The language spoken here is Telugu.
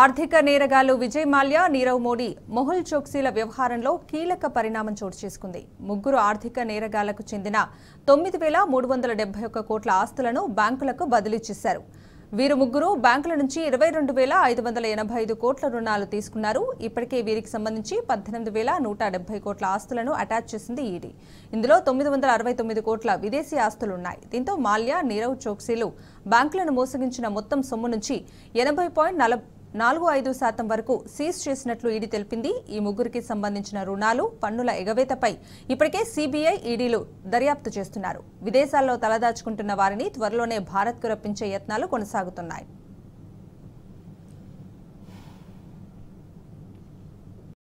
ఆర్థిక నేరగాళ్లు విజయ్ మాల్యా నీరవ్ మోడీ మొహుల్ చోక్సీల వ్యవహారంలో కీలక పరిణామం చోటు చేసుకుంది ముగ్గురు ఆర్థిక నేరగాళ్లకు చెందిన తొమ్మిది వేల మూడు వందల డెబ్బై ఒక్క కోట్ల ఆస్తులను బ్యాంకులకు బదిలీ చేశారు వీరు ముగ్గురు బ్యాంకుల నుంచి ఇరవై రెండు వేల ఐదు వందల ఎనభై ఐదు కోట్ల రుణాలు తీసుకున్నారు ఇప్పటికే వీరికి సంబంధించి పద్దెనిమిది వేల నూట డెబ్బై కోట్ల ఆస్తులను అటాచ్ చేసింది ఈడీ ఇందులో తొమ్మిది వందల అరవై తొమ్మిది కోట్ల విదేశీ ఆస్తులున్నాయి దీంతో మాల్యా నీరవ్ చోక్సీలు బ్యాంకులను మోసగించిన మొత్తం సొమ్ము నుంచి ఎనభై పాయింట్ నాలుగు ఐదు శాతం వరకు సీజ్ చేసినట్లు ఈడీ తెలిపింది ఈ ముగ్గురికి సంబంధించిన రుణాలు పన్నుల ఎగవేతపై ఇప్పటికే సీబీఐ ఈడీలు దర్యాప్తు చేస్తున్నారు విదేశాల్లో తలదాచుకుంటున్న వారిని త్వరలోనే భారత్కు రప్పించే యత్నాలు కొనసాగుతున్నాయి